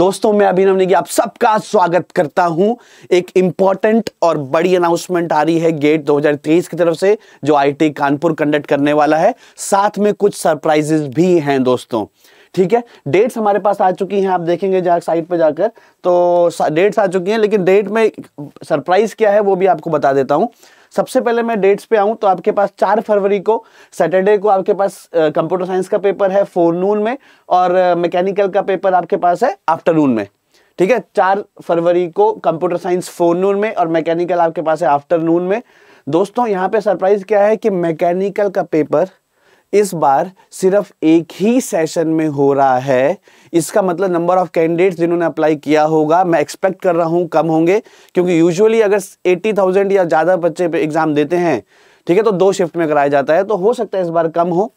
दोस्तों मैं अभिनव नेगी आप सबका स्वागत करता हूं एक इंपॉर्टेंट और बड़ी अनाउंसमेंट आ रही है गेट 2023 की तरफ से जो आईटी कानपुर कंडक्ट करने वाला है साथ में कुछ सरप्राइजेस भी हैं दोस्तों ठीक है डेट्स हमारे पास आ चुकी हैं आप देखेंगे जा साइट पर जाकर तो डेट्स आ चुकी हैं लेकिन डेट में सरप्राइज़ क्या है वो भी आपको बता देता हूँ सबसे पहले मैं डेट्स पे आऊँ तो आपके पास चार फरवरी को सैटरडे को आपके पास कंप्यूटर साइंस का पेपर है फोरनून में और मैकेनिकल का पेपर आपके पास है आफ्टरनून में ठीक है चार फरवरी को कंप्यूटर साइंस फोरनून में और मैकेनिकल आपके पास है आफ्टरनून में दोस्तों यहाँ पे सरप्राइज़ क्या है कि मैकेनिकल का पेपर इस बार सिर्फ एक ही सेशन में हो रहा है इसका मतलब नंबर ऑफ कैंडिडेट्स जिन्होंने अप्लाई किया होगा मैं एक्सपेक्ट कर रहा हूं कम होंगे क्योंकि यूजुअली अगर 80,000 या ज़्यादा बच्चे एग्ज़ाम देते हैं ठीक है तो दो शिफ्ट में कराया जाता है तो हो सकता है इस बार कम हो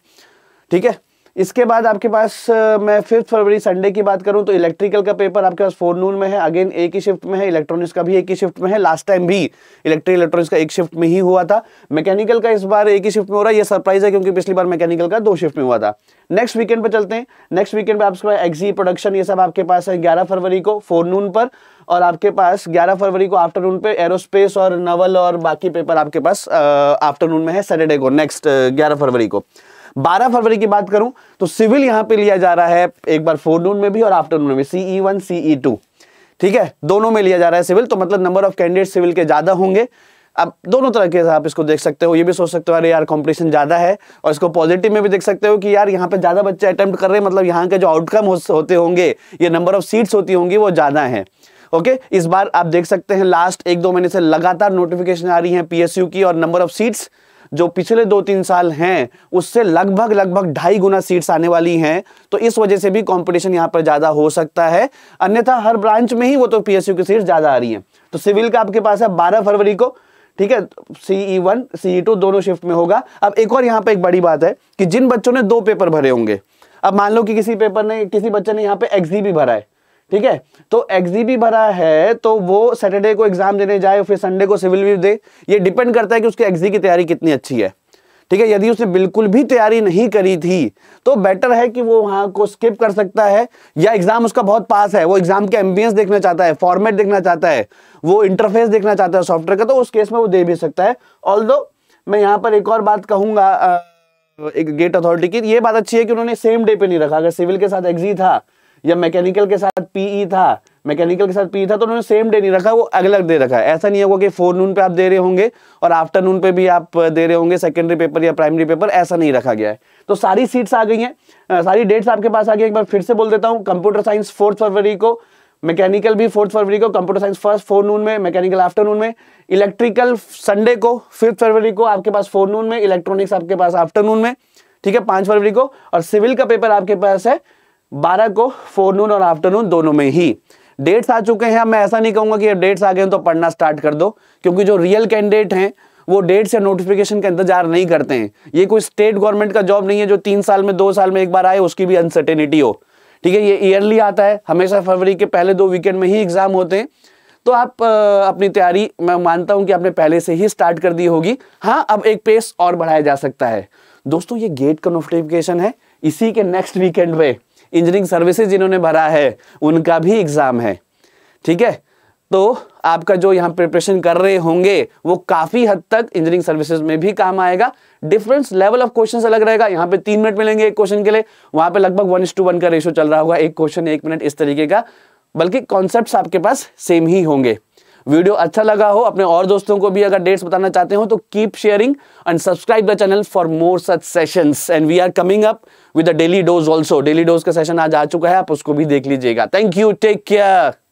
ठीक है इसके बाद आपके पास मैं फिफ्थ फरवरी संडे की बात करूं तो इलेक्ट्रिकल का पेपर आपके पास फोर नून में है अगेन एक ही शिफ्ट में है इलेक्ट्रॉनिक्स का भी एक ही शिफ्ट में है लास्ट टाइम भी इलेक्ट्रिक इलेक्ट्रॉनिक्स का एक शिफ्ट में ही हुआ था मैकेनिकल का इस बार एक ही शिफ्ट में हो रहा है यह सरप्राइज है क्योंकि पिछली बार मैकेनिकल का दो शिफ्ट में हुआ था नेक्स्ट वीकेंड पर चलते हैं नेक्स्ट वीकेंड पर आपके पास एक्सी प्रोडक्शन ये सब आपके पास है ग्यारह फरवरी को फोर नून पर और आपके पास 11 फरवरी को आफ्टरनून पे एरोस्पेस और नवल और बाकी पेपर आपके पास आफ्टरनून में है सैटरडे को नेक्स्ट 11 फरवरी को 12 फरवरी की बात करूं तो सिविल यहां पे लिया जा रहा है एक बार फोरनून में भी और आफ्टरनून में सीई वन सीई टू ठीक है दोनों में लिया जा रहा है सिविल तो मतलब नंबर ऑफ कैंडिडेट सिविल के ज्यादा होंगे अब दोनों तरह के आप इसको देख सकते हो ये भी सोच सकते हो अरे यार कंपटीशन ज़्यादा है और इसको पॉजिटिव में भी देख सकते हो कि यार यहाँ पे ज़्यादा बच्चे अटेम्प्ट कर रहे हैं मतलब यहाँ के जो आउटकम होते होंगे ये नंबर ऑफ सीट्स होती होंगी वो ज़्यादा है ओके इस बार आप देख सकते हैं लास्ट एक दो महीने से लगातार नोटिफिकेशन आ रही है पीएसयू की और नंबर ऑफ सीट्स जो पिछले दो तीन साल हैं उससे लगभग लगभग ढाई गुना सीट्स आने वाली हैं तो इस वजह से भी कंपटीशन यहाँ पर ज़्यादा हो सकता है अन्यथा हर ब्रांच में ही वो तो पीएसयू की सीट ज़्यादा आ रही है तो सिविल का आपके पास है बारह फरवरी को ठीक है सीई वन सीई टू दोनों शिफ्ट में होगा अब एक और यहाँ पर एक बड़ी बात है कि जिन बच्चों ने दो पेपर भरे होंगे अब मान लो कि किसी पेपर ने किसी बच्चे ने यहाँ पे एक्स भी भरा है ठीक है तो एग्जी भी भरा है तो वो सैटरडे को एग्जाम देने जाए फिर संडे को सिविल भी दे ये डिपेंड करता है कि उसके एग्जी की तैयारी कितनी अच्छी है ठीक है यदि उसने बिल्कुल भी तैयारी नहीं करी थी तो बेटर है कि वो वहां को स्किप कर सकता है या एग्जाम उसका बहुत पास है वो एग्जाम के एम्बियंस देखना चाहता है फॉर्मेट देखना चाहता है वो इंटरफेस देखना चाहता है सॉफ्टवेयर का तो उस केस में वो दे भी सकता है ऑल मैं यहाँ पर एक और बात कहूंगा एक गेट अथॉरिटी की ये बात अच्छी है कि उन्होंने सेम डे पे नहीं रखा अगर सिविल के साथ एग्जी था या मैकेनिकल के साथ पीई e था मैकेनिकल के साथ पी e था तो उन्होंने सेम डे नहीं रखा वो अलग डे रखा है ऐसा नहीं होगा कि फोर नून पे आप दे रहे होंगे और आफ्टरनून पे भी आप दे रहे होंगे सेकेंडरी पेपर या प्राइमरी पेपर ऐसा नहीं रखा गया है तो सारी सीट्स आ गई हैं सारी डेट्स आपके पास आ गई एक बार फिर से बोल देता हूँ कंप्यूटर साइंस फोर्थ फरवरी को मैकेनिकल भी फोर्थ फरवरी को computer science first forenoon में मैकेनिकल आफ्टरनून में इलेक्ट्रिकल संडे को फिफ्थ फरवरी को आपके पास फोर नून में इलेक्ट्रॉनिक्स आपके पास आफ्टरनून में ठीक है पांच फरवरी को और सिविल का पेपर आपके पास है बारह को फोरनून और आफ्टरनून दोनों में ही डेट्स आ चुके हैं अब मैं ऐसा नहीं कहूंगा कि अब डेट्स आ गए तो पढ़ना स्टार्ट कर दो क्योंकि जो रियल कैंडिडेट हैं वो डेट्स या नोटिफिकेशन का इंतजार नहीं करते हैं ये कोई स्टेट गवर्नमेंट का जॉब नहीं है जो तीन साल में दो साल में एक बार आए उसकी भी अनसर्टेनिटी हो ठीक है ये ईयरली आता है हमेशा फरवरी के पहले दो वीकेंड में ही एग्जाम होते हैं तो आप अपनी तैयारी मैं मानता हूं कि आपने पहले से ही स्टार्ट कर दी होगी हाँ अब एक पेस और बढ़ाया जा सकता है दोस्तों ये गेट का नोटिफिकेशन है इसी के नेक्स्ट वीकेंड में इंजीनियरिंग सर्विसेज जिन्होंने भरा है उनका भी एग्ज़ाम है ठीक है तो आपका जो यहाँ प्रिपरेशन कर रहे होंगे वो काफ़ी हद तक इंजीनियरिंग सर्विसेज में भी काम आएगा डिफरेंस लेवल ऑफ क्वेश्चन अलग रहेगा यहाँ पे तीन मिनट मिलेंगे एक क्वेश्चन के लिए वहां पे लगभग वन टू वन का रेशो चल रहा होगा एक क्वेश्चन एक मिनट इस तरीके का बल्कि कॉन्सेप्ट आपके पास सेम ही होंगे वीडियो अच्छा लगा हो अपने और दोस्तों को भी अगर डेट्स बताना चाहते हो तो keep sharing and subscribe the channel for more such sessions and we are coming up with the daily dose also daily dose का सेशन आज आ चुका है आप उसको भी देख लीजिएगा थैंक यू टेक केयर